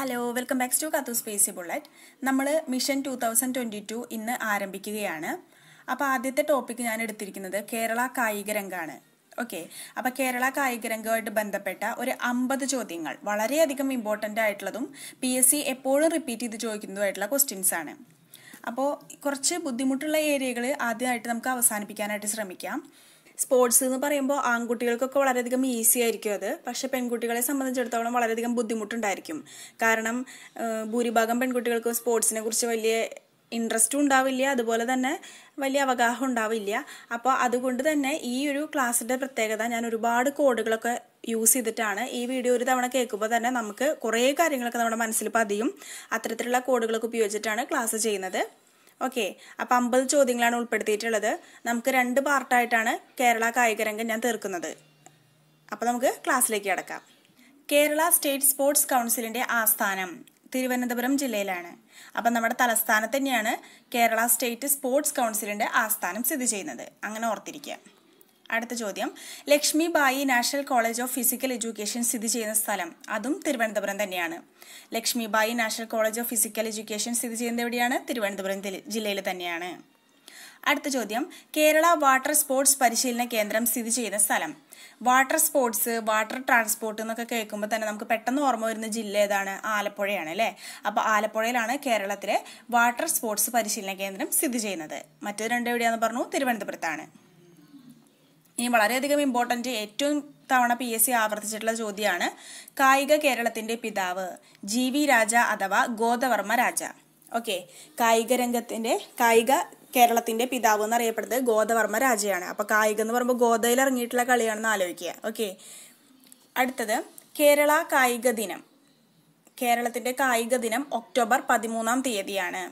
hello welcome back to കത്തു സ്പേസി bullet നമ്മൾ mission two thousand twenty two ഇന്ന് ആരംഭിക്കുകയാണ് അപ്പോൾ ആദ്യത്തെ ടോപ്പിക് ഞാൻ എടുത്തിരിക്കുന്നത് കേരള കായിക രംഗമാണ് ഓക്കെ അപ്പോൾ കേരള കായിക രംഗമായിട്ട് ബന്ധപ്പെട്ട ഒരു അമ്പത് ചോദ്യങ്ങൾ വളരെയധികം ഇമ്പോർട്ടൻ്റ് ആയിട്ടുള്ളതും പി എസ് സി എപ്പോഴും റിപ്പീറ്റ് ചെയ്ത് ചോദിക്കുന്നതുമായിട്ടുള്ള ക്വസ്റ്റ്യൻസ് ആണ് അപ്പോൾ കുറച്ച് ബുദ്ധിമുട്ടുള്ള ഏരിയകൾ ആദ്യമായിട്ട് നമുക്ക് അവസാനിപ്പിക്കാനായിട്ട് ശ്രമിക്കാം സ്പോർട്സ് എന്ന് പറയുമ്പോൾ ആൺകുട്ടികൾക്കൊക്കെ വളരെയധികം ഈസി ആയിരിക്കും അത് പക്ഷെ പെൺകുട്ടികളെ സംബന്ധിച്ചിടത്തോളം വളരെയധികം ബുദ്ധിമുട്ടുണ്ടായിരിക്കും കാരണം ഭൂരിഭാഗം പെൺകുട്ടികൾക്ക് സ്പോർട്സിനെ കുറിച്ച് വലിയ ഇൻട്രസ്റ്റും ഉണ്ടാവില്ല അതുപോലെ തന്നെ വലിയ അവഗാഹം ഉണ്ടാവില്ല അപ്പോൾ അതുകൊണ്ട് തന്നെ ഈ ഒരു ക്ലാസ്സിൻ്റെ പ്രത്യേകത ഞാൻ ഒരുപാട് കോഡുകളൊക്കെ യൂസ് ചെയ്തിട്ടാണ് ഈ വീഡിയോ ഒരു തവണ കേൾക്കുമ്പോൾ തന്നെ നമുക്ക് കുറേ കാര്യങ്ങളൊക്കെ നമ്മുടെ മനസ്സിൽ പതിയും അത്തരത്തിലുള്ള കോഡുകളൊക്കെ ഉപയോഗിച്ചിട്ടാണ് ക്ലാസ് ചെയ്യുന്നത് ഓക്കെ അപ്പൊ അമ്പത് ചോദ്യങ്ങളാണ് ഉൾപ്പെടുത്തിയിട്ടുള്ളത് നമുക്ക് രണ്ട് പാർട്ടായിട്ടാണ് കേരള കായികരംഗം ഞാൻ തീർക്കുന്നത് അപ്പൊ നമുക്ക് ക്ലാസ്സിലേക്ക് കിടക്കാം കേരള സ്റ്റേറ്റ് സ്പോർട്സ് കൗൺസിലിന്റെ ആസ്ഥാനം തിരുവനന്തപുരം ജില്ലയിലാണ് അപ്പം നമ്മുടെ തലസ്ഥാനത്ത് തന്നെയാണ് കേരള സ്റ്റേറ്റ് സ്പോർട്സ് കൗൺസിലിന്റെ ആസ്ഥാനം സ്ഥിതി ചെയ്യുന്നത് അങ്ങനെ ഓർത്തിരിക്കുക അടുത്ത ചോദ്യം Lakshmi Bai national college of physical education സ്ഥിതി ചെയ്യുന്ന സ്ഥലം അതും തിരുവനന്തപുരം തന്നെയാണ് Lakshmi Bai national college of physical education സ്ഥിതി ചെയ്യുന്നത് എവിടെയാണ് തിരുവനന്തപുരം ജില്ലയിൽ തന്നെയാണ് അടുത്ത ചോദ്യം കേരള വാട്ടർ സ്പോർട്സ് പരിശീലന കേന്ദ്രം സ്ഥിതി ചെയ്യുന്ന സ്ഥലം വാട്ടർ സ്പോർട്സ് വാട്ടർ ട്രാൻസ്പോർട്ട് എന്നൊക്കെ കേൾക്കുമ്പോൾ തന്നെ നമുക്ക് പെട്ടെന്ന് ഓർമ്മ വരുന്ന ജില്ല ഏതാണ് ആലപ്പുഴയാണ് അല്ലേ അപ്പോൾ ആലപ്പുഴയിലാണ് കേരളത്തിലെ വാട്ടർ സ്പോർട്സ് പരിശീലന കേന്ദ്രം സ്ഥിതി ചെയ്യുന്നത് മറ്റു രണ്ട് എവിടെയാണെന്ന് പറഞ്ഞു തിരുവനന്തപുരത്താണ് ഇനി വളരെയധികം ഇമ്പോർട്ടൻറ്റ് ഏറ്റവും തവണ പി എസ് സി ആവർത്തിച്ചിട്ടുള്ള ചോദ്യമാണ് കായിക കേരളത്തിന്റെ പിതാവ് ജി വി രാജ അഥവാ ഗോദവർമ്മ രാജ ഓക്കെ കായിക രംഗത്തിൻ്റെ കായിക കേരളത്തിന്റെ പിതാവ് എന്ന് അറിയപ്പെടുന്നത് ഗോദവർമ്മ രാജയാണ് അപ്പം കായികം എന്ന് പറയുമ്പോൾ ഗോദയിൽ ഇറങ്ങിയിട്ടുള്ള കളിയാണെന്ന് ആലോചിക്കുക ഓക്കെ അടുത്തത് കേരള കായിക ദിനം കേരളത്തിന്റെ കായിക ദിനം ഒക്ടോബർ പതിമൂന്നാം തീയതിയാണ്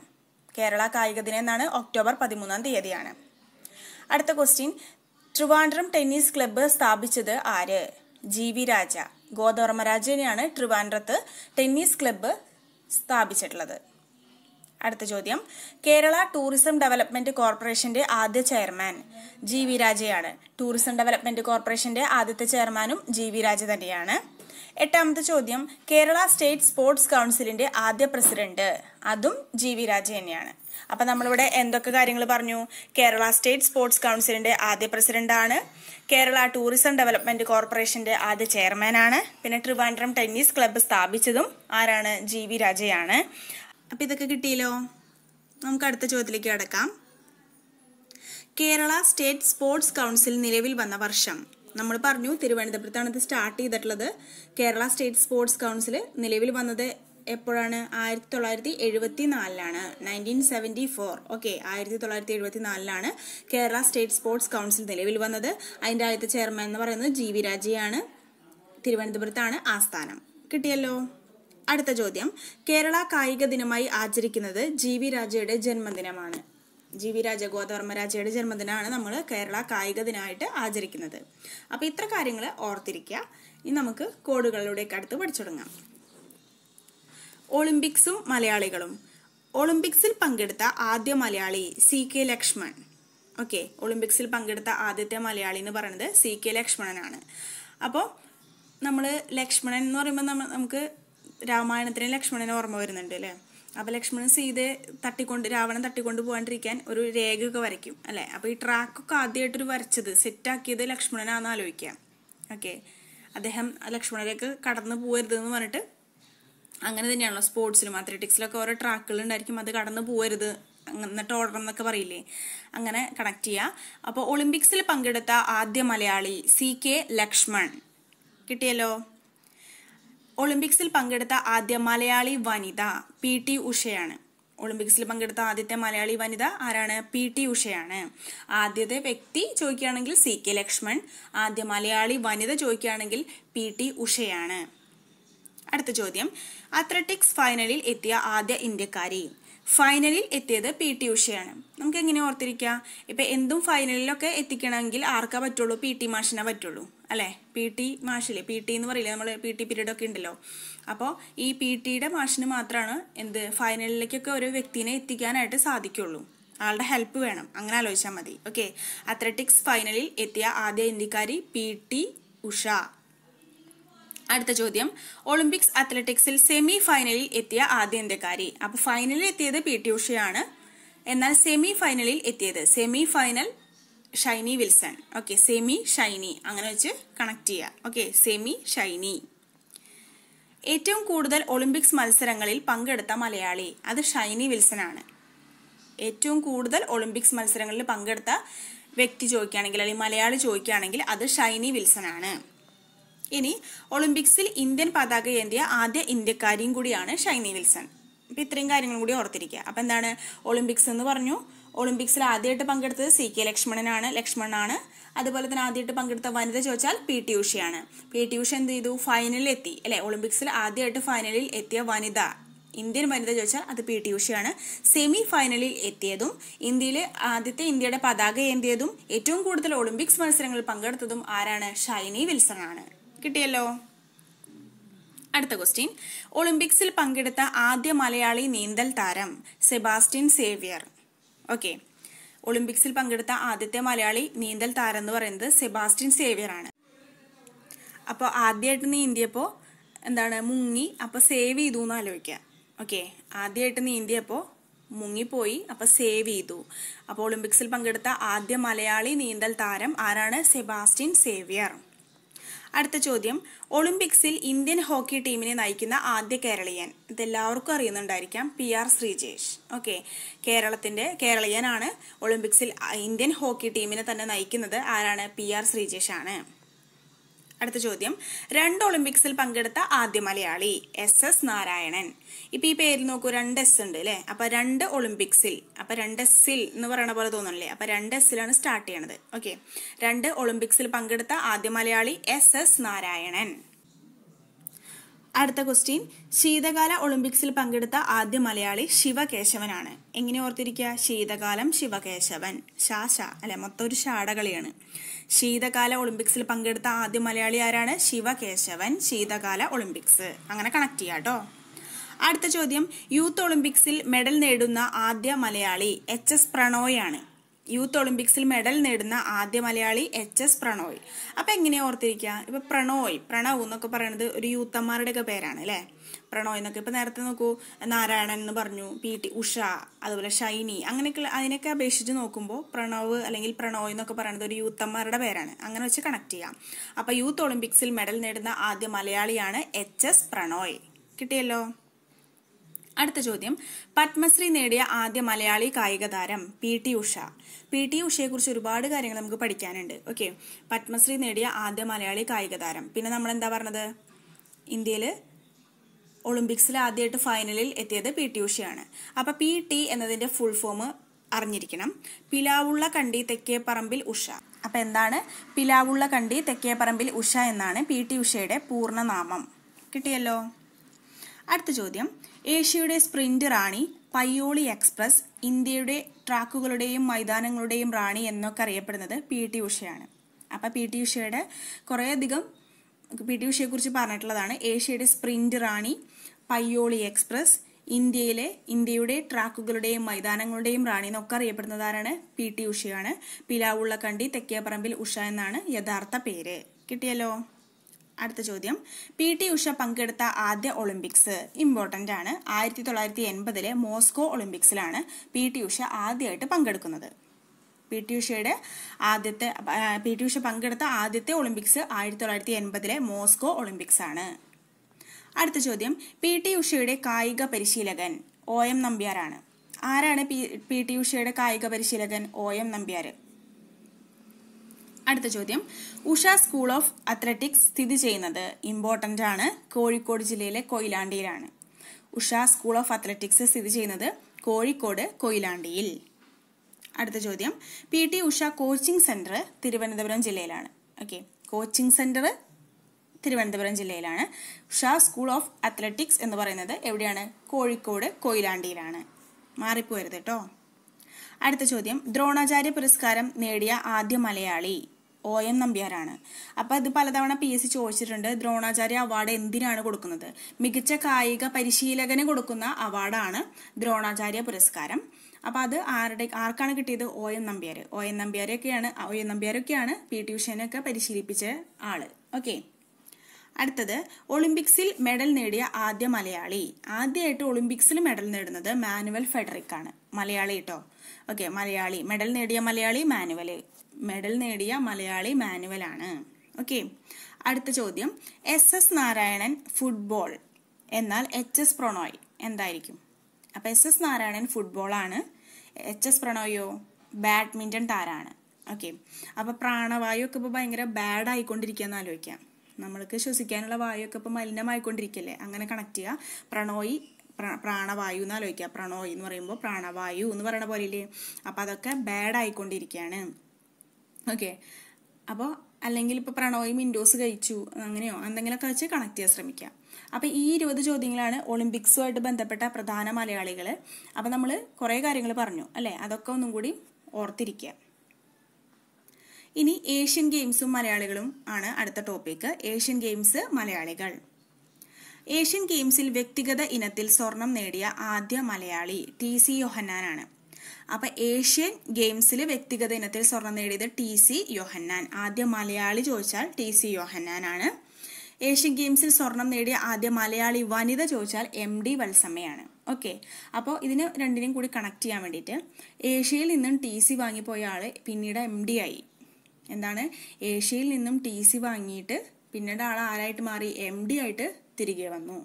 കേരള കായിക ദിനം എന്നാണ് ഒക്ടോബർ പതിമൂന്നാം തീയതിയാണ് അടുത്ത ക്വസ്റ്റ്യൻ ട്രിവാൻഡ്രം ടെന്നീസ് ക്ലബ്ബ് സ്ഥാപിച്ചത് ആര് ജി വി രാജ ഗോതവർമ്മ രാജനെയാണ് ട്രിവാൻഡ്രത്ത് ടെന്നീസ് ക്ലബ്ബ് സ്ഥാപിച്ചിട്ടുള്ളത് അടുത്ത ചോദ്യം കേരള ടൂറിസം ഡെവലപ്മെന്റ് കോർപ്പറേഷന്റെ ആദ്യ ചെയർമാൻ ജി വി രാജയാണ് ടൂറിസം ഡെവലപ്മെന്റ് കോർപ്പറേഷന്റെ ആദ്യത്തെ ചെയർമാനും ജി വി രാജ തന്നെയാണ് എട്ടാമത്തെ ചോദ്യം കേരള സ്റ്റേറ്റ് സ്പോർട്സ് കൗൺസിലിന്റെ ആദ്യ പ്രസിഡന്റ് അതും ജി വി രാജ തന്നെയാണ് അപ്പൊ നമ്മളിവിടെ എന്തൊക്കെ കാര്യങ്ങൾ പറഞ്ഞു കേരള സ്റ്റേറ്റ് സ്പോർട്സ് കൗൺസിലിന്റെ ആദ്യ പ്രസിഡന്റാണ് കേരള ടൂറിസം ഡെവലപ്മെന്റ് കോർപ്പറേഷന്റെ ആദ്യ ചെയർമാനാണ് പിന്നെ ട്രിവാൻഡ്രം ടെന്നീസ് ക്ലബ്ബ് സ്ഥാപിച്ചതും ആരാണ് ജി വി രാജയാണ് അപ്പൊ ഇതൊക്കെ കിട്ടിയല്ലോ നമുക്ക് അടുത്ത ചോദ്യത്തിലേക്ക് കടക്കാം കേരള സ്റ്റേറ്റ് സ്പോർട്സ് കൗൺസിൽ നിലവിൽ വന്ന വർഷം നമ്മൾ പറഞ്ഞു തിരുവനന്തപുരത്താണ് ഇത് സ്റ്റാർട്ട് ചെയ്തിട്ടുള്ളത് കേരള സ്റ്റേറ്റ് സ്പോർട്സ് കൗൺസിൽ നിലവിൽ വന്നത് എപ്പോഴാണ് ആയിരത്തി തൊള്ളായിരത്തി എഴുപത്തി നാലിലാണ് നയൻറ്റീൻ സെവൻറ്റി ഫോർ ഓക്കെ ആയിരത്തി തൊള്ളായിരത്തി എഴുപത്തി നാലിലാണ് കേരള സ്റ്റേറ്റ് സ്പോർട്സ് കൗൺസിൽ നിലവിൽ വന്നത് അതിൻ്റെ ആദ്യത്തെ ചെയർമാൻ എന്ന് പറയുന്നത് ജി വി രാജയാണ് തിരുവനന്തപുരത്താണ് ആസ്ഥാനം കിട്ടിയല്ലോ അടുത്ത ചോദ്യം കേരള കായിക ദിനമായി ആചരിക്കുന്നത് ജി വി രാജയുടെ ജന്മദിനമാണ് ജി വി രാജഗോധവർമ്മരാജയുടെ ജന്മദിനമാണ് നമ്മൾ കേരള കായിക ദിനമായിട്ട് ആചരിക്കുന്നത് അപ്പോൾ ഇത്ര കാര്യങ്ങൾ ഓർത്തിരിക്കുക ഇനി നമുക്ക് കോഡുകളിലൂടെയൊക്കെ അടുത്ത് പഠിച്ചു തുടങ്ങാം ഒളിമ്പിക്സും മലയാളികളും ഒളിമ്പിക്സിൽ പങ്കെടുത്ത ആദ്യ മലയാളി സി കെ ലക്ഷ്മൺ ഓക്കെ ഒളിമ്പിക്സിൽ പങ്കെടുത്ത ആദ്യത്തെ മലയാളി എന്ന് പറയുന്നത് സി കെ ലക്ഷ്മണനാണ് അപ്പോൾ നമ്മൾ ലക്ഷ്മണൻ എന്ന് പറയുമ്പോൾ നമ്മൾ നമുക്ക് രാമായണത്തിന് ലക്ഷ്മണനെ ഓർമ്മ വരുന്നുണ്ട് അല്ലേ അപ്പൊ ലക്ഷ്മണൻ സീതയെ തട്ടിക്കൊണ്ട് രാവണൻ തട്ടിക്കൊണ്ട് പോകാണ്ടിരിക്കാൻ ഒരു രേഖയൊക്കെ വരയ്ക്കും അല്ലേ അപ്പോൾ ഈ ട്രാക്കൊക്കെ ഒരു വരച്ചത് സെറ്റാക്കിയത് ലക്ഷ്മണനാന്ന് ആലോചിക്കുക ഓക്കെ അദ്ദേഹം ലക്ഷ്മണരേക്ക് കടന്നു എന്ന് പറഞ്ഞിട്ട് അങ്ങനെ തന്നെയാണല്ലോ സ്പോർട്സിലും അത്ലറ്റിക്സിലൊക്കെ ഓരോ ട്രാക്കുകൾ ഉണ്ടായിരിക്കും അത് കടന്നു പോകരുത് എന്നിട്ട് ഓടണം എന്നൊക്കെ പറയില്ലേ അങ്ങനെ കണക്ട് ചെയ്യാം അപ്പോൾ ഒളിമ്പിക്സിൽ പങ്കെടുത്ത ആദ്യ മലയാളി സി കെ ലക്ഷ്മൺ കിട്ടിയല്ലോ ഒളിമ്പിക്സിൽ പങ്കെടുത്ത ആദ്യ മലയാളി വനിത പി ടി ഉഷയാണ് ഒളിമ്പിക്സിൽ പങ്കെടുത്ത ആദ്യത്തെ മലയാളി വനിത ആരാണ് പി ടി ഉഷയാണ് ആദ്യത്തെ വ്യക്തി ചോദിക്കുകയാണെങ്കിൽ സി കെ ലക്ഷ്മൺ ആദ്യ മലയാളി വനിത ചോദിക്കുകയാണെങ്കിൽ പി ടി ഉഷയാണ് അടുത്ത ചോദ്യം അത്ലറ്റിക്സ് ഫൈനലിൽ എത്തിയ ആദ്യ ഇന്ത്യക്കാരി ഫൈനലിൽ എത്തിയത് പി ടി ഉഷയാണ് നമുക്ക് എങ്ങനെ ഓർത്തിരിക്കാം ഇപ്പം എന്തും ഫൈനലിലൊക്കെ എത്തിക്കണമെങ്കിൽ ആർക്കാ പറ്റുള്ളൂ പി ടി മാഷിനെ പറ്റുള്ളൂ അല്ലേ പി ടി മാഷില്ലേ പി ടി എന്ന് പറയില്ല നമ്മൾ പി ടി പീരീഡ് ഒക്കെ ഉണ്ടല്ലോ അപ്പോൾ ഈ പി ടിയുടെ മാഷിന് മാത്രമാണ് എന്ത് ഫൈനലിലേക്കൊക്കെ ഒരു വ്യക്തിനെ എത്തിക്കാനായിട്ട് സാധിക്കുള്ളൂ ആളുടെ ഹെൽപ്പ് വേണം അങ്ങനെ ആലോചിച്ചാൽ മതി ഓക്കെ അത്ലറ്റിക്സ് ഫൈനലിൽ എത്തിയ ആദ്യ ഇന്ത്യക്കാരി പി ടി ഉഷ അടുത്ത ചോദ്യം ഒളിമ്പിക്സ് അത്ലറ്റിക്സിൽ സെമി ഫൈനലിൽ എത്തിയ ആദ്യ ഇന്ത്യക്കാരി അപ്പോൾ ഫൈനലിൽ എത്തിയത് പി ടി ഉഷയാണ് എന്നാൽ സെമി ഫൈനലിൽ എത്തിയത് semi final Shiny Wilson okay semi Shiny അങ്ങനെ വെച്ച് കണക്ട് ചെയ്യുക ഓക്കെ സെമി ഷൈനി ഏറ്റവും കൂടുതൽ ഒളിമ്പിക്സ് മത്സരങ്ങളിൽ പങ്കെടുത്ത മലയാളി അത് ഷൈനി വിൽസൺ ആണ് ഏറ്റവും കൂടുതൽ ഒളിമ്പിക്സ് മത്സരങ്ങളിൽ പങ്കെടുത്ത വ്യക്തി ചോദിക്കുകയാണെങ്കിൽ അല്ലെങ്കിൽ മലയാളി ചോദിക്കുകയാണെങ്കിൽ അത് ഷൈനി വിൽസൺ ആണ് ഇനി ഒളിമ്പിക്സിൽ ഇന്ത്യൻ പതാക ഏന്തിയ ആദ്യ ഇന്ത്യക്കാരിയും കൂടിയാണ് ഷൈനി വിൽസൺ അപ്പം ഇത്രയും കാര്യങ്ങളും കൂടി ഓർത്തിരിക്കുക അപ്പം എന്താണ് ഒളിമ്പിക്സ് എന്ന് പറഞ്ഞു ഒളിമ്പിക്സിൽ ആദ്യമായിട്ട് പങ്കെടുത്തത് സി കെ ലക്ഷ്മണനാണ് ലക്ഷ്മണനാണ് അതുപോലെ തന്നെ ആദ്യമായിട്ട് പങ്കെടുത്ത വനിത ചോദിച്ചാൽ പി ടി ഉഷയാണ് പി ടി ഉഷ എന്ത് ചെയ്തു ഫൈനലിൽ എത്തി അല്ലെ ഒളിമ്പിക്സിൽ ആദ്യമായിട്ട് ഫൈനലിൽ എത്തിയ വനിത ഇന്ത്യൻ വനിത ചോദിച്ചാൽ അത് പി ടി ഉഷയാണ് സെമി ഫൈനലിൽ എത്തിയതും ഇന്ത്യയിലെ ആദ്യത്തെ ഇന്ത്യയുടെ പതാക ഏന്തിയതും ഏറ്റവും കൂടുതൽ ഒളിമ്പിക്സ് മത്സരങ്ങളിൽ പങ്കെടുത്തതും ആരാണ് ഷൈനി വിൽസൺ ആണ് കിട്ടിയല്ലോ അടുത്ത ക്വസ്റ്റ്യൻ ഒളിമ്പിക്സിൽ പങ്കെടുത്ത ആദ്യ മലയാളി നീന്തൽ താരം സെബാസ്റ്റ്യൻ സേവിയർ ഓക്കെ ഒളിമ്പിക്സിൽ പങ്കെടുത്ത ആദ്യത്തെ മലയാളി നീന്തൽ താരം എന്ന് പറയുന്നത് സെബാസ്റ്റ്യൻ സേവിയർ ആണ് അപ്പോൾ ആദ്യമായിട്ട് നീന്തിയപ്പോൾ എന്താണ് മുങ്ങി അപ്പോൾ സേവ് ചെയ്തു എന്ന് ആലോചിക്കുക ഓക്കെ ആദ്യമായിട്ട് നീന്തിയപ്പോൾ മുങ്ങിപ്പോയി അപ്പോൾ സേവ് ചെയ്തു അപ്പോൾ ഒളിമ്പിക്സിൽ പങ്കെടുത്ത ആദ്യ മലയാളി നീന്തൽ താരം ആരാണ് സെബാസ്റ്റ്യൻ സേവിയർ അടുത്ത ചോദ്യം ഒളിമ്പിക്സിൽ ഇന്ത്യൻ ഹോക്കി ടീമിനെ നയിക്കുന്ന ആദ്യ കേരളീയൻ ഇതെല്ലാവർക്കും അറിയുന്നുണ്ടായിരിക്കാം പി ആർ ശ്രീജേഷ് ഓക്കെ കേരളത്തിൻ്റെ കേരളീയനാണ് ഒളിമ്പിക്സിൽ ഇന്ത്യൻ ഹോക്കി ടീമിനെ തന്നെ നയിക്കുന്നത് ആരാണ് പി ആർ ശ്രീജേഷ് ആണ് അടുത്ത ചോദ്യം രണ്ട് ഒളിമ്പിക്സിൽ പങ്കെടുത്ത ആദ്യ മലയാളി എസ് എസ് നാരായണൻ ഇപ്പൊ ഈ പേര് നോക്കൂ രണ്ട് എസ് ഉണ്ട് അല്ലെ അപ്പൊ രണ്ട് ഒളിമ്പിക്സിൽ അപ്പൊ രണ്ട് എസ്സിൽ എന്ന് പറയണ പോലെ തോന്നുന്നില്ലേ അപ്പൊ രണ്ട് എസ്സിലാണ് സ്റ്റാർട്ട് ചെയ്യണത് ഓക്കെ രണ്ട് ഒളിമ്പിക്സിൽ പങ്കെടുത്ത ആദ്യ മലയാളി എസ് എസ് നാരായണൻ അടുത്ത ക്വസ്റ്റ്യൻ ശീതകാല ഒളിമ്പിക്സിൽ പങ്കെടുത്ത ആദ്യ മലയാളി ശിവകേശവനാണ് എങ്ങനെ ഓർത്തിരിക്കുക ശീതകാലം ശിവകേശവൻ ഷാ അല്ലെ മൊത്തം ഒരു ഷാടകളിയാണ് ശീതകാല ഒളിമ്പിക്സിൽ പങ്കെടുത്ത ആദ്യ മലയാളി ആരാണ് ശിവകേശവൻ ശീതകാല ഒളിമ്പിക്സ് അങ്ങനെ കണക്ട് ചെയ്യാം കേട്ടോ അടുത്ത ചോദ്യം യൂത്ത് ഒളിമ്പിക്സിൽ മെഡൽ നേടുന്ന ആദ്യ മലയാളി എച്ച് എസ് പ്രണോയാണ് യൂത്ത് ഒളിമ്പിക്സിൽ മെഡൽ നേടുന്ന ആദ്യ മലയാളി എച്ച് എസ് പ്രണോയ് അപ്പൊ എങ്ങനെയാ ഓർത്തിരിക്കുക ഇപ്പൊ പ്രണോയ് പ്രണവ് എന്നൊക്കെ പറയുന്നത് ഒരു ഒക്കെ പേരാണ് അല്ലെ പ്രണോയ് എന്നൊക്കെ ഇപ്പോൾ നേരത്തെ നോക്കൂ നാരായണൻ എന്ന് പറഞ്ഞു പി ടി ഉഷ അതുപോലെ ഷൈനി അങ്ങനെയൊക്കെ അതിനൊക്കെ അപേക്ഷിച്ച് നോക്കുമ്പോൾ പ്രണവ് അല്ലെങ്കിൽ പ്രണോയ് എന്നൊക്കെ പറയുന്നത് ഒരു യൂത്തമ്മമാരുടെ പേരാണ് അങ്ങനെ വെച്ച് കണക്ട് ചെയ്യാം അപ്പോൾ യൂത്ത് ഒളിമ്പിക്സിൽ മെഡൽ നേടുന്ന ആദ്യ മലയാളിയാണ് എച്ച് എസ് പ്രണോയ് കിട്ടിയല്ലോ അടുത്ത ചോദ്യം പത്മശ്രീ നേടിയ ആദ്യ മലയാളി കായിക താരം P T Usha P T ഉഷയെക്കുറിച്ച് ഒരുപാട് കാര്യങ്ങൾ നമുക്ക് പഠിക്കാനുണ്ട് ഓക്കെ പത്മശ്രീ നേടിയ ആദ്യ മലയാളി കായിക താരം പിന്നെ നമ്മൾ എന്താ പറഞ്ഞത് ഇന്ത്യയിൽ ഒളിമ്പിക്സിൽ ആദ്യമായിട്ട് ഫൈനലിൽ എത്തിയത് പി ടി ഉഷയാണ് അപ്പോൾ പി ടി എന്നതിൻ്റെ ഫുൾ ഫോം അറിഞ്ഞിരിക്കണം പിലാവുള്ള കണ്ടി തെക്കേപ്പറമ്പിൽ ഉഷ അപ്പോൾ എന്താണ് പിലാവുള്ള കണ്ടി തെക്കേപ്പറമ്പിൽ ഉഷ എന്നാണ് പി ടി ഉഷയുടെ പൂർണ്ണനാമം കിട്ടിയല്ലോ അടുത്ത ചോദ്യം ഏഷ്യയുടെ സ്പ്രിന്റ് റാണി പയ്യോളി എക്സ്പ്രസ് ഇന്ത്യയുടെ ട്രാക്കുകളുടെയും മൈതാനങ്ങളുടെയും റാണി എന്നൊക്കെ അറിയപ്പെടുന്നത് പി ടി ഉഷയാണ് അപ്പോൾ പി ടി ഉഷയുടെ കുറേയധികം ഉഷയെ കുറിച്ച് പറഞ്ഞിട്ടുള്ളതാണ് ഏഷ്യയുടെ സ്പ്രിന്റ് റാണി പയ്യോളി എക്സ്പ്രസ് ഇന്ത്യയിലെ ഇന്ത്യയുടെ ട്രാക്കുകളുടെയും മൈതാനങ്ങളുടെയും റാണി എന്നൊക്കെ അറിയപ്പെടുന്നതാരാണ് പി ടി ഉഷയാണ് പിലാവുള്ളക്കണ്ടി തെക്കേപ്പറമ്പിൽ ഉഷ എന്നാണ് യഥാർത്ഥ പേര് കിട്ടിയല്ലോ അടുത്ത ചോദ്യം പി ടി ഉഷ പങ്കെടുത്ത ആദ്യ ഒളിമ്പിക്സ് ഇമ്പോർട്ടൻ്റ് ആണ് ആയിരത്തി തൊള്ളായിരത്തി എൺപതിലെ മോസ്കോ ഒളിമ്പിക്സിലാണ് പി ടി ഉഷ ആദ്യമായിട്ട് പങ്കെടുക്കുന്നത് പി ടി ഉഷയുടെ ആദ്യത്തെ പി ടി ഉഷ പങ്കെടുത്ത ആദ്യത്തെ ഒളിമ്പിക്സ് ആയിരത്തി തൊള്ളായിരത്തി എൺപതിലെ മോസ്കോ ഒളിമ്പിക്സ് ആണ് അടുത്ത ചോദ്യം പി ടി ഉഷയുടെ കായിക പരിശീലകൻ ഒ എം നമ്പ്യാരാണ് ആരാണ് പി ടി ഉഷയുടെ കായിക പരിശീലകൻ ഒ എം നമ്പ്യാർ അടുത്ത ചോദ്യം ഉഷ സ്കൂൾ ഓഫ് അത്ലറ്റിക്സ് സ്ഥിതി ചെയ്യുന്നത് ഇമ്പോർട്ടൻ്റ് ആണ് കോഴിക്കോട് ജില്ലയിലെ കൊയിലാണ്ടിയിലാണ് ഉഷ സ്കൂൾ ഓഫ് അത്ലറ്റിക്സ് സ്ഥിതി ചെയ്യുന്നത് കോഴിക്കോട് കൊയിലാണ്ടിയിൽ അടുത്ത ചോദ്യം P T Usha coaching centre Thiruvananthapuram ജില്ലയിലാണ് ഓക്കെ കോച്ചിങ് സെന്റർ തിരുവനന്തപുരം ജില്ലയിലാണ് ഉഷ സ്കൂൾ ഓഫ് അത്ലറ്റിക്സ് എന്ന് പറയുന്നത് എവിടെയാണ് കോഴിക്കോട് കൊയിലാണ്ടിയിലാണ് മാറിപ്പോയരുത് കേട്ടോ അടുത്ത ചോദ്യം ദ്രോണാചാര്യ പുരസ്കാരം നേടിയ ആദ്യ മലയാളി ഒ എൻ നമ്പ്യാരാണ് അപ്പൊ ഇത് പലതവണ പി എസ് സി ചോദിച്ചിട്ടുണ്ട് ദ്രോണാചാര്യ അവാർഡ് എന്തിനാണ് കൊടുക്കുന്നത് മികച്ച കായിക പരിശീലകന് കൊടുക്കുന്ന അവാർഡാണ് ദ്രോണാചാര്യ പുരസ്കാരം അപ്പോൾ അത് ആരുടെ ആർക്കാണ് കിട്ടിയത് O N Nambiar O N നമ്പ്യാരൊക്കെയാണ് ഒ എൻ നമ്പ്യാരൊക്കെയാണ് പി ടി ഉഷേനൊക്കെ പരിശീലിപ്പിച്ച ആള് ഓക്കെ അടുത്തത് ഒളിമ്പിക്സിൽ മെഡൽ നേടിയ ആദ്യ മലയാളി ആദ്യമായിട്ട് ഒളിമ്പിക്സിൽ മെഡൽ നേടുന്നത് മാനുവൽ ഫെഡറിക് ആണ് മലയാളി കേട്ടോ ഓക്കെ മലയാളി മെഡൽ നേടിയ മലയാളി മാനുവൽ മെഡൽ നേടിയ മലയാളി മാനുവൽ ആണ് ഓക്കെ അടുത്ത ചോദ്യം എസ് എസ് നാരായണൻ ഫുട്ബോൾ എന്നാൽ എച്ച് എസ് പ്രണോയ് എന്തായിരിക്കും അപ്പോൾ എസ് എസ് നാരായണൻ ഫുട്ബോളാണ് എച്ച് എസ് പ്രണോയോ ബാഡ്മിൻ്റൺ താരമാണ് ഓക്കെ അപ്പോൾ പ്രാണവായുവൊക്കെ ഇപ്പോൾ ഭയങ്കര ബാഡ് ആയിക്കൊണ്ടിരിക്കുക ആലോചിക്കാം നമ്മൾക്ക് ശ്വസിക്കാനുള്ള വായുവൊക്കെ ഇപ്പോൾ മലിനമായിക്കൊണ്ടിരിക്കല്ലേ അങ്ങനെ കണക്ട് ചെയ്യുക പ്രണോയി പ്രാണവായു എന്ന് ആലോചിക്കുക പ്രണോയി എന്ന് പറയുമ്പോൾ പ്രാണവായു എന്ന് പറയണ ഇല്ലേ അപ്പോൾ അതൊക്കെ ബാഡ് ആയിക്കൊണ്ടിരിക്കുകയാണ് ഓക്കെ അപ്പോൾ അല്ലെങ്കിൽ ഇപ്പോൾ പ്രണോയി മിൻഡോസ് കഴിച്ചു അങ്ങനെയോ എന്തെങ്കിലുമൊക്കെ വെച്ച് കണക്ട് ചെയ്യാൻ ശ്രമിക്കുക അപ്പോൾ ഈ ഇരുപത് ചോദ്യങ്ങളാണ് ഒളിമ്പിക്സുമായിട്ട് ബന്ധപ്പെട്ട പ്രധാന മലയാളികൾ അപ്പോൾ നമ്മൾ കുറേ കാര്യങ്ങൾ പറഞ്ഞു അല്ലേ അതൊക്കെ ഒന്നും കൂടി ഓർത്തിരിക്കുക ഇനി ഏഷ്യൻ ഗെയിംസും മലയാളികളും ആണ് അടുത്ത ടോപ്പിക്ക് ഏഷ്യൻ ഗെയിംസ് മലയാളികൾ ഏഷ്യൻ ഗെയിംസിൽ വ്യക്തിഗത ഇനത്തിൽ സ്വർണം നേടിയ ആദ്യ മലയാളി ടി സി യോഹന്നാനാണ് അപ്പൊ ഏഷ്യൻ ഗെയിംസിൽ വ്യക്തിഗത ഇനത്തിൽ സ്വർണം നേടിയത് ടി സി യോഹന്നാൻ ആദ്യ മലയാളി ചോദിച്ചാൽ ടി സി യോഹന്നാനാണ് ഏഷ്യൻ ഗെയിംസിൽ സ്വർണം നേടിയ ആദ്യ മലയാളി വനിത ചോദിച്ചാൽ എം ഡി വത്സമ്മയാണ് ഓക്കെ അപ്പോൾ ഇതിനെ രണ്ടിനെയും കൂടി കണക്ട് ചെയ്യാൻ വേണ്ടിയിട്ട് ഏഷ്യയിൽ നിന്നും ടി സി വാങ്ങിപ്പോയ ആൾ പിന്നീട് എം ഡി ആയി എന്താണ് ഏഷ്യയിൽ നിന്നും ടി സി വാങ്ങിയിട്ട് പിന്നീട് ആൾ ആരായിട്ട് മാറി എം ഡി ആയിട്ട് തിരികെ വന്നു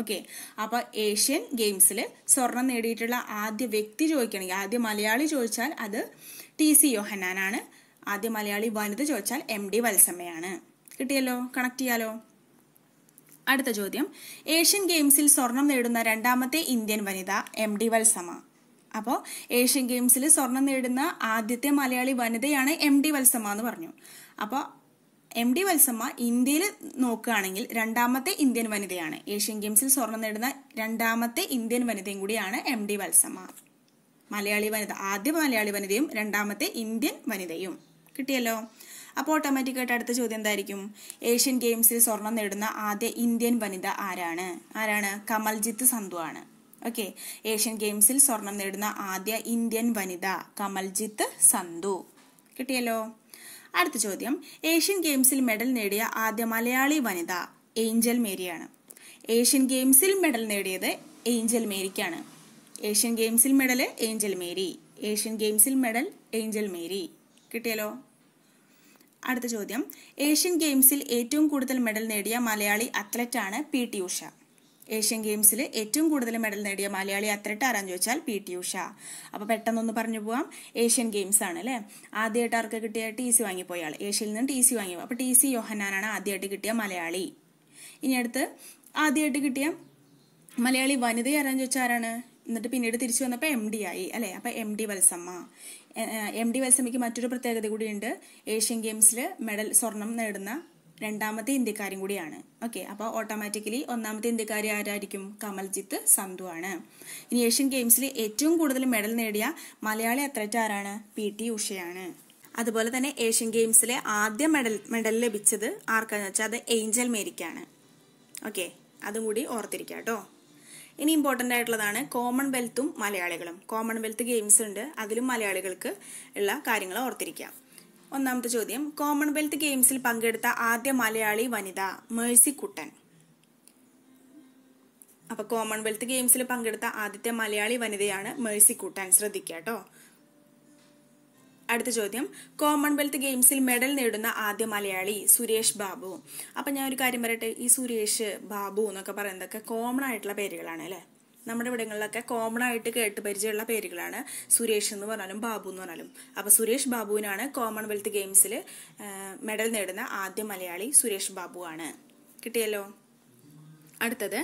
ഓക്കെ അപ്പോൾ ഏഷ്യൻ ഗെയിംസിൽ സ്വർണം നേടിയിട്ടുള്ള ആദ്യ വ്യക്തി ചോദിക്കണമെങ്കിൽ ആദ്യ മലയാളി ചോദിച്ചാൽ അത് ടി സി യോഹനാനാണ് ആദ്യ മലയാളി വനിത ചോദിച്ചാൽ എം ഡി വത്സമ്മയാണ് കിട്ടിയല്ലോ കണക്ട് ചെയ്യാലോ അടുത്ത ചോദ്യം ഏഷ്യൻ ഗെയിംസിൽ സ്വർണം നേടുന്ന രണ്ടാമത്തെ ഇന്ത്യൻ വനിത എം ഡി വത്സമ അപ്പോൾ ഏഷ്യൻ ഗെയിംസിൽ സ്വർണം നേടുന്ന ആദ്യത്തെ മലയാളി വനിതയാണ് എം ഡി വത്സമ എന്ന് പറഞ്ഞു അപ്പോൾ എം ഡി വത്സമ്മ ഇന്ത്യയിൽ നോക്കുകയാണെങ്കിൽ രണ്ടാമത്തെ ഇന്ത്യൻ വനിതയാണ് ഏഷ്യൻ ഗെയിംസിൽ സ്വർണം നേടുന്ന രണ്ടാമത്തെ ഇന്ത്യൻ വനിതയും കൂടിയാണ് എം ഡി വത്സമ്മ മലയാളി വനിത ആദ്യ മലയാളി വനിതയും രണ്ടാമത്തെ ഇന്ത്യൻ വനിതയും കിട്ടിയല്ലോ അപ്പോൾ ഓട്ടോമാറ്റിക്കായിട്ട് അടുത്ത ചോദ്യം എന്തായിരിക്കും ഏഷ്യൻ ഗെയിംസിൽ സ്വർണം നേടുന്ന ആദ്യ ഇന്ത്യൻ വനിത ആരാണ് ആരാണ് കമൽജിത്ത് സന്ധു ആണ് ഓക്കെ ഏഷ്യൻ ഗെയിംസിൽ സ്വർണം നേടുന്ന ആദ്യ ഇന്ത്യൻ വനിത കമൽജിത്ത് സന്ധു കിട്ടിയല്ലോ അടുത്ത ചോദ്യം ഏഷ്യൻ ഗെയിംസിൽ മെഡൽ നേടിയ ആദ്യ മലയാളി വനിത ഏഞ്ചൽ മേരിയാണ് ഏഷ്യൻ ഗെയിംസിൽ മെഡൽ നേടിയത് ഏഞ്ചൽ മേരിക്കാണ് ഏഷ്യൻ ഗെയിംസിൽ മെഡൽ ഏഞ്ചൽ മേരി ഏഷ്യൻ ഗെയിംസിൽ മെഡൽ ഏഞ്ചൽ മേരി കിട്ടിയല്ലോ അടുത്ത ചോദ്യം ഏഷ്യൻ ഗെയിംസിൽ ഏറ്റവും കൂടുതൽ മെഡൽ നേടിയ മലയാളി അത്ലറ്റാണ് പി ടി ഉഷ ഏഷ്യൻ ഗെയിംസിൽ ഏറ്റവും കൂടുതൽ മെഡൽ നേടിയ മലയാളി അത്ലറ്റ് ആരാന്ന് ചോദിച്ചാൽ പി ടി ഉഷ അപ്പോൾ പെട്ടെന്നൊന്ന് പറഞ്ഞു പോവാം ഏഷ്യൻ ഗെയിംസ് ആണ് അല്ലേ ആദ്യമായിട്ട് ആർക്ക് കിട്ടിയ ടി സി വാങ്ങിപ്പോയാൾ ഏഷ്യയിൽ നിന്ന് ടി സി വാങ്ങി അപ്പോൾ ടി സി യോഹനാനാണ് ആദ്യമായിട്ട് കിട്ടിയ മലയാളി ഇനി അടുത്ത് ആദ്യമായിട്ട് കിട്ടിയ മലയാളി വനിത ആരാന്ന് ചോദിച്ചാൽ ആരാണ് എന്നിട്ട് പിന്നീട് തിരിച്ചു വന്നപ്പോൾ എം ഡി ആയി അല്ലേ അപ്പോൾ M D Valsamma M D വത്സമിക്ക് മറ്റൊരു പ്രത്യേകത കൂടിയുണ്ട് ഏഷ്യൻ ഗെയിംസിൽ മെഡൽ സ്വർണം നേടുന്ന രണ്ടാമത്തെ ഇന്ത്യക്കാരും കൂടിയാണ് ഓക്കെ അപ്പോൾ ഓട്ടോമാറ്റിക്കലി ഒന്നാമത്തെ ഇന്ത്യക്കാരി ആരായിരിക്കും കമൽജിത്ത് സന്ധു ആണ് ഇനി ഏഷ്യൻ ഗെയിംസിൽ ഏറ്റവും കൂടുതൽ മെഡൽ നേടിയ മലയാളി അത്ലറ്റ് ആരാണ് പി ടി ഉഷയാണ് അതുപോലെ തന്നെ ഏഷ്യൻ ഗെയിംസിലെ ആദ്യ മെഡൽ മെഡൽ ലഭിച്ചത് ആർക്കാന്ന് വെച്ചാൽ അത് ഏഞ്ചൽ മേരിക്കാണ് ഓക്കെ അതും കൂടി ഓർത്തിരിക്കാം കേട്ടോ ഇനി ഇമ്പോർട്ടൻ്റ് ആയിട്ടുള്ളതാണ് കോമൺവെൽത്തും മലയാളികളും കോമൺവെൽത്ത് ഗെയിംസ് ഉണ്ട് അതിലും മലയാളികൾക്ക് ഉള്ള കാര്യങ്ങൾ ഓർത്തിരിക്കാം ഒന്നാമത്തെ ചോദ്യം കോമൺവെൽത്ത് ഗെയിംസിൽ പങ്കെടുത്ത ആദ്യ മലയാളി വനിത മേഴ്സിക്കുട്ടൻ അപ്പൊ കോമൺവെൽത്ത് ഗെയിംസിൽ പങ്കെടുത്ത ആദ്യത്തെ മലയാളി വനിതയാണ് മേഴ്സിക്കുട്ടൻ ശ്രദ്ധിക്കുക കേട്ടോ അടുത്ത ചോദ്യം കോമൺവെൽത്ത് ഗെയിംസിൽ മെഡൽ നേടുന്ന ആദ്യ മലയാളി സുരേഷ് ബാബു അപ്പം ഞാൻ ഒരു കാര്യം പറയട്ടെ ഈ സുരേഷ് ബാബു എന്നൊക്കെ പറയുന്നതൊക്കെ കോമൺ ആയിട്ടുള്ള പേരുകളാണ് അല്ലേ നമ്മുടെ ഇവിടങ്ങളിലൊക്കെ കോമൺ ആയിട്ട് കേട്ട് പരിചയമുള്ള പേരുകളാണ് സുരേഷ് എന്ന് പറഞ്ഞാലും ബാബു എന്ന് പറഞ്ഞാലും അപ്പോൾ സുരേഷ് ബാബുവിനാണ് കോമൺവെൽത്ത് ഗെയിംസിൽ മെഡൽ നേടുന്ന ആദ്യ മലയാളി സുരേഷ് ബാബു ആണ് കിട്ടിയല്ലോ അടുത്തത്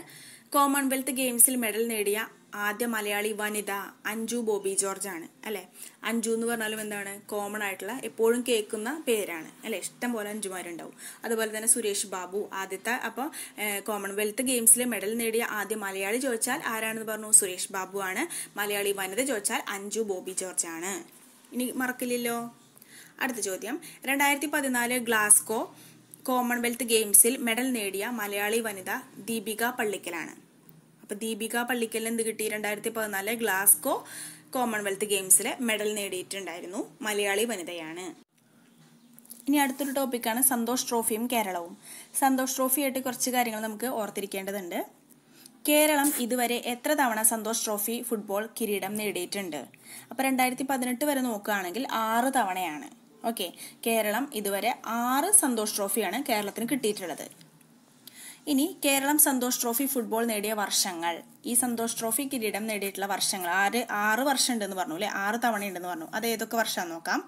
കോമൺവെൽത്ത് ഗെയിംസിൽ മെഡൽ നേടിയ ആദ്യ മലയാളി വനിത അഞ്ജു ബോബി ജോർജ് ആണ് അല്ലേ അഞ്ജു എന്ന് പറഞ്ഞാലും എന്താണ് കോമൺ ആയിട്ടുള്ള എപ്പോഴും കേൾക്കുന്ന പേരാണ് അല്ലെ ഇഷ്ടം പോലെ അഞ്ജുമാരുണ്ടാവും അതുപോലെ തന്നെ സുരേഷ് ബാബു ആദ്യത്തെ അപ്പോൾ കോമൺവെൽത്ത് ഗെയിംസിലെ മെഡൽ നേടിയ ആദ്യ മലയാളി ചോദിച്ചാൽ ആരാണെന്ന് പറഞ്ഞു സുരേഷ് ബാബു ആണ് മലയാളി വനിത ചോദിച്ചാൽ അഞ്ജു ബോബി ജോർജ് ആണ് ഇനി മറക്കില്ലല്ലോ അടുത്ത ചോദ്യം രണ്ടായിരത്തി പതിനാല് ഗ്ലാസ്കോ കോമൺവെൽത്ത് ഗെയിംസിൽ മെഡൽ നേടിയ മലയാളി വനിത ദീപിക പള്ളിക്കലാണ് ഇപ്പൊ ദീപിക പള്ളിക്കൽ എന്ത് കിട്ടി രണ്ടായിരത്തി പതിനാല് ഗ്ലാസ്കോ കോമൺവെൽത്ത് ഗെയിംസിൽ മെഡൽ നേടിയിട്ടുണ്ടായിരുന്നു മലയാളി വനിതയാണ് ഇനി അടുത്തൊരു ടോപ്പിക്കാണ് സന്തോഷ് ട്രോഫിയും കേരളവും സന്തോഷ് ട്രോഫിയായിട്ട് കുറച്ച് കാര്യങ്ങൾ നമുക്ക് ഓർത്തിരിക്കേണ്ടതുണ്ട് കേരളം ഇതുവരെ എത്ര തവണ സന്തോഷ് ട്രോഫി ഫുട്ബോൾ കിരീടം നേടിയിട്ടുണ്ട് അപ്പോൾ രണ്ടായിരത്തി പതിനെട്ട് വരെ നോക്കുകയാണെങ്കിൽ ആറ് തവണയാണ് ഓക്കെ കേരളം ഇതുവരെ ആറ് സന്തോഷ് ട്രോഫിയാണ് കേരളത്തിന് കിട്ടിയിട്ടുള്ളത് ഇനി കേരളം സന്തോഷ് ട്രോഫി ഫുട്ബോൾ നേടിയ വർഷങ്ങൾ ഈ സന്തോഷ് ട്രോഫി കിരീടം നേടിയിട്ടുള്ള വർഷങ്ങൾ ആറ് ആറ് വർഷം ഉണ്ടെന്ന് പറഞ്ഞു അല്ലെ ആറ് തവണ ഉണ്ടെന്ന് പറഞ്ഞു അത് ഏതൊക്കെ വർഷം നോക്കാം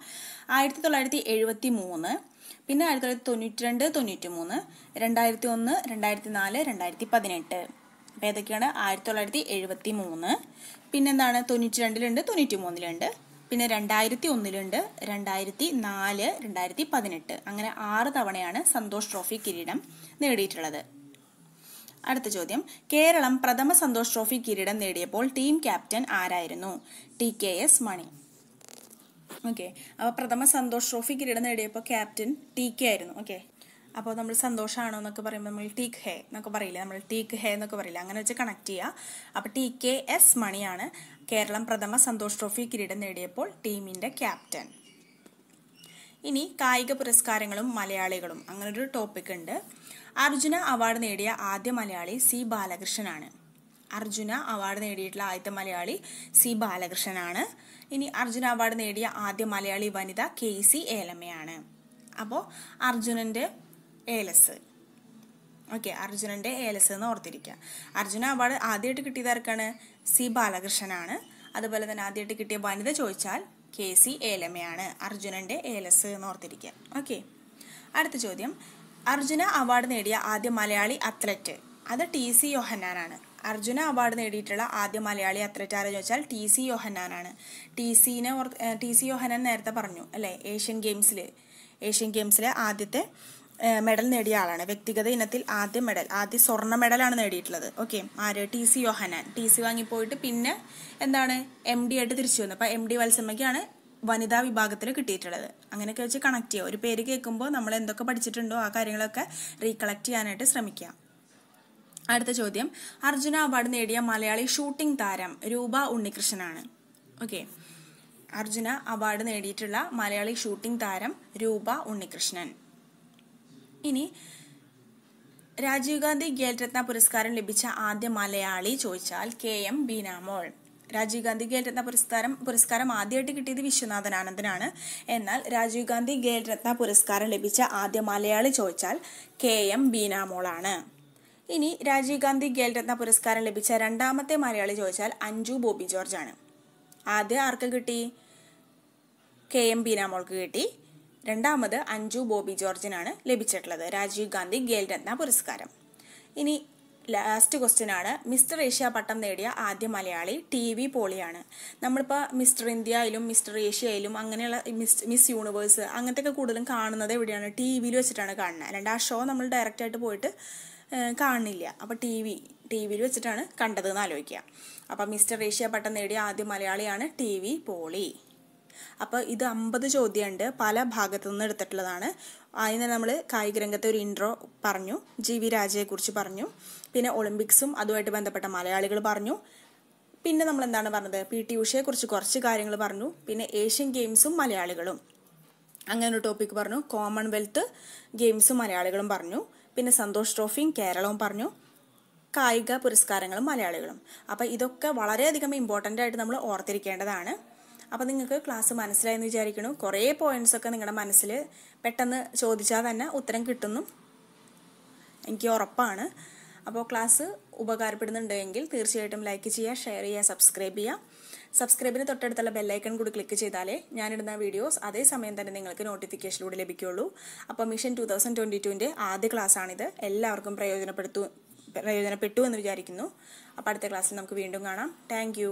ആയിരത്തി തൊള്ളായിരത്തി എഴുപത്തി മൂന്ന് പിന്നെ ആയിരത്തി തൊള്ളായിരത്തി തൊണ്ണൂറ്റി രണ്ട് തൊണ്ണൂറ്റി മൂന്ന് രണ്ടായിരത്തി ഒന്ന് രണ്ടായിരത്തി നാല് രണ്ടായിരത്തി പതിനെട്ട് അപ്പോൾ ഏതൊക്കെയാണ് ആയിരത്തി തൊള്ളായിരത്തി എഴുപത്തി മൂന്ന് പിന്നെന്താണ് തൊണ്ണൂറ്റി രണ്ടിലുണ്ട് തൊണ്ണൂറ്റി മൂന്നിലുണ്ട് പിന്നെ രണ്ടായിരത്തി ഒന്നിലുണ്ട് രണ്ടായിരത്തി നാല് രണ്ടായിരത്തി പതിനെട്ട് അങ്ങനെ ആറ് തവണയാണ് സന്തോഷ് ട്രോഫി കിരീടം നേടിയിട്ടുള്ളത് അടുത്ത ചോദ്യം കേരളം പ്രഥമ സന്തോഷ് ട്രോഫി കിരീടം നേടിയപ്പോൾ ടീം ക്യാപ്റ്റൻ ആരായിരുന്നു T K S Mani okay അപ്പോൾ പ്രഥമ സന്തോഷ് ട്രോഫി കിരീടം നേടിയപ്പോൾ ക്യാപ്റ്റൻ ടി കെ ആയിരുന്നു ഓക്കെ അപ്പോൾ നമ്മൾ സന്തോഷമാണോ എന്നൊക്കെ പറയുമ്പോൾ നമ്മൾ ടീക്ക് ഹേ എന്നൊക്കെ പറയില്ല നമ്മൾ ടീക്ക് ഹേ എന്നൊക്കെ പറയില്ല അങ്ങനെ വെച്ച് കണക്ട് ചെയ്യുക അപ്പോൾ ടി കെ എസ് മണിയാണ് കേരളം പ്രഥമ സന്തോഷ് ട്രോഫി കിരീടം നേടിയപ്പോൾ ടീമിൻ്റെ ക്യാപ്റ്റൻ ഇനി കായിക പുരസ്കാരങ്ങളും മലയാളികളും അങ്ങനൊരു ടോപ്പിക് ഉണ്ട് അർജുന അവാർഡ് നേടിയ ആദ്യ മലയാളി സി ബാലകൃഷ്ണനാണ് അർജുന അവാർഡ് നേടിയിട്ടുള്ള ആദ്യത്തെ മലയാളി സി ബാലകൃഷ്ണനാണ് ഇനി അർജുന അവാർഡ് നേടിയ ആദ്യ മലയാളി വനിത കെ സി ഏലമ്മയാണ് അപ്പോൾ അർജുനന്റെ ഏലസ് ഓക്കെ അർജുനന്റെ ഏലസ് എന്ന് ഓർത്തിരിക്കുക അർജുന അവാർഡ് ആദ്യമായിട്ട് കിട്ടിയത് ആർക്കാണ് സി ബാലകൃഷ്ണനാണ് അതുപോലെ തന്നെ ആദ്യമായിട്ട് കിട്ടിയ വനിത ചോദിച്ചാൽ കെ സി ഏലമ്മയാണ് അർജുനന്റെ ഏലസ് എന്ന് ഓർത്തിരിക്കുക ഓക്കെ അടുത്ത ചോദ്യം അർജുന അവാർഡ് നേടിയ ആദ്യ മലയാളി അത്ലറ്റ് അത് ടി സി യോഹന്നാനാണ് അർജുന അവാർഡ് നേടിയിട്ടുള്ള ആദ്യ മലയാളി അത്ലറ്റ് ആരെന്ന് വെച്ചാൽ ടി സി യോഹന്നാനാണ് ടി സിനെ ടി സി യോഹന്നാൻ നേരത്തെ പറഞ്ഞു അല്ലേ ഏഷ്യൻ ഗെയിംസിൽ ഏഷ്യൻ ഗെയിംസിലെ ആദ്യത്തെ മെഡൽ നേടിയ ആളാണ് വ്യക്തിഗത ഇനത്തിൽ ആദ്യ മെഡൽ ആദ്യ സ്വർണ്ണ മെഡലാണ് നേടിയിട്ടുള്ളത് ഓക്കെ ആര് T C Yohannan T C വാങ്ങിപ്പോയിട്ട് പിന്നെ എന്താണ് എം ഡി ആയിട്ട് തിരിച്ചു വന്നു അപ്പം എം ഡി വത്സമ്മയ്ക്കാണ് വനിതാ വിഭാഗത്തിൽ കിട്ടിയിട്ടുള്ളത് അങ്ങനെയൊക്കെ വെച്ച് കണക്ട് ചെയ്യുക ഒരു പേര് കേൾക്കുമ്പോൾ നമ്മൾ എന്തൊക്കെ പഠിച്ചിട്ടുണ്ടോ ആ കാര്യങ്ങളൊക്കെ റീകളക്ട് ചെയ്യാനായിട്ട് ശ്രമിക്കുക അടുത്ത ചോദ്യം അർജുന അവാർഡ് നേടിയ മലയാളി ഷൂട്ടിംഗ് താരം രൂപ ഉണ്ണികൃഷ്ണനാണ് ഓക്കെ അർജുന അവാർഡ് നേടിയിട്ടുള്ള മലയാളി ഷൂട്ടിംഗ് താരം രൂപ ഉണ്ണികൃഷ്ണൻ ഇനി രാജീവ് ഗാന്ധി ഖേൽരത്ന പുരസ്കാരം ലഭിച്ച ആദ്യ മലയാളി ചോദിച്ചാൽ കെ എം ബീനാമോൾ രാജീവ് ഗാന്ധി ഖേൽരത്ന പുരസ്കാരം പുരസ്കാരം ആദ്യമായിട്ട് കിട്ടിയത് വിശ്വനാഥൻ ആനന്ദനാണ് എന്നാൽ രാജീവ് ഗാന്ധി ഖേൽരത്ന പുരസ്കാരം ലഭിച്ച ആദ്യ മലയാളി ചോദിച്ചാൽ കെ എം ബീനാമോളാണ് ഇനി രാജീവ് ഗാന്ധി ഖേൽരത്ന പുരസ്കാരം ലഭിച്ച രണ്ടാമത്തെ മലയാളി ചോദിച്ചാൽ അഞ്ജു ബോബി ജോർജ് ആണ് ആദ്യം ആർക്ക് കിട്ടി കെ എം ബീനാമോൾക്ക് കിട്ടി രണ്ടാമത് അഞ്ജു ബോബി ജോർജിനാണ് ലഭിച്ചിട്ടുള്ളത് രാജീവ് ഗാന്ധി ഖേൽരത്ന പുരസ്കാരം ഇനി ലാസ്റ്റ് ക്വസ്റ്റ്യൻ ആണ് മിസ്റ്റർ ഏഷ്യ പട്ടം നേടിയ ആദ്യ മലയാളി ടി വി പോളിയാണ് നമ്മളിപ്പോൾ മിസ്റ്റർ ഇന്ത്യയിലും മിസ്റ്റർ ഏഷ്യയിലും അങ്ങനെയുള്ള മിസ് മിസ് യൂണിവേഴ്സ് അങ്ങനത്തെ കൂടുതലും കാണുന്നത് എവിടെയാണ് ടി വിയിൽ വെച്ചിട്ടാണ് കാണുന്നത് അല്ലാണ്ട് ആ ഷോ നമ്മൾ ഡയറക്റ്റായിട്ട് പോയിട്ട് കാണില്ല അപ്പോൾ ടി വി ടി വിയിൽ വെച്ചിട്ടാണ് കണ്ടത് എന്ന് ആലോചിക്കുക അപ്പോൾ മിസ്റ്റർ ഏഷ്യ പട്ടം നേടിയ ആദ്യ മലയാളിയാണ് ടി വി പോളി അപ്പോൾ ഇത് അമ്പത് ചോദ്യമുണ്ട് പല ഭാഗത്തു നിന്ന് എടുത്തിട്ടുള്ളതാണ് ആദ്യം തന്നെ നമ്മൾ കായിക രംഗത്തെ ഒരു ഇൻട്രോ പറഞ്ഞു ജി വി രാജയെക്കുറിച്ച് പറഞ്ഞു പിന്നെ ഒളിമ്പിക്സും അതുമായിട്ട് ബന്ധപ്പെട്ട മലയാളികൾ പറഞ്ഞു പിന്നെ നമ്മൾ എന്താണ് പറഞ്ഞത് പി ടി ഉഷയെക്കുറിച്ച് കുറച്ച് കാര്യങ്ങൾ പറഞ്ഞു പിന്നെ ഏഷ്യൻ ഗെയിംസും മലയാളികളും അങ്ങനെ ഒരു ടോപ്പിക് പറഞ്ഞു കോമൺവെൽത്ത് ഗെയിംസും മലയാളികളും പറഞ്ഞു പിന്നെ സന്തോഷ് ട്രോഫിയും കേരളവും പറഞ്ഞു കായിക പുരസ്കാരങ്ങളും മലയാളികളും അപ്പോൾ ഇതൊക്കെ വളരെയധികം ഇമ്പോർട്ടൻ്റ് ആയിട്ട് നമ്മൾ ഓർത്തിരിക്കേണ്ടതാണ് അപ്പോൾ നിങ്ങൾക്ക് ക്ലാസ് മനസ്സിലായെന്ന് വിചാരിക്കുന്നു കുറേ പോയിന്റ്സൊക്കെ നിങ്ങളുടെ മനസ്സിൽ പെട്ടെന്ന് ചോദിച്ചാൽ തന്നെ ഉത്തരം കിട്ടുന്നു എനിക്ക് ഉറപ്പാണ് അപ്പോൾ ക്ലാസ് ഉപകാരപ്പെടുന്നുണ്ടെങ്കിൽ തീർച്ചയായിട്ടും ലൈക്ക് ചെയ്യുക ഷെയർ ചെയ്യുക സബ്സ്ക്രൈബ് ചെയ്യുക സബ്സ്ക്രൈബിന് തൊട്ടടുത്തുള്ള ബെല്ലൈക്കൺ കൂടി ക്ലിക്ക് ചെയ്താലേ ഞാനിടുന്ന വീഡിയോസ് അതേ സമയം തന്നെ നിങ്ങൾക്ക് നോട്ടിഫിക്കേഷനിലൂടെ ലഭിക്കുകയുള്ളൂ അപ്പോൾ മിഷൻ ടു തൗസൻഡ് ട്വൻറ്റി ടുവിൻ്റെ ആദ്യ ക്ലാസ്സാണിത് എല്ലാവർക്കും പ്രയോജനപ്പെടുത്തു പ്രയോജനപ്പെട്ടു എന്ന് വിചാരിക്കുന്നു അപ്പോൾ അടുത്ത ക്ലാസ്സിൽ നമുക്ക് വീണ്ടും കാണാം താങ്ക്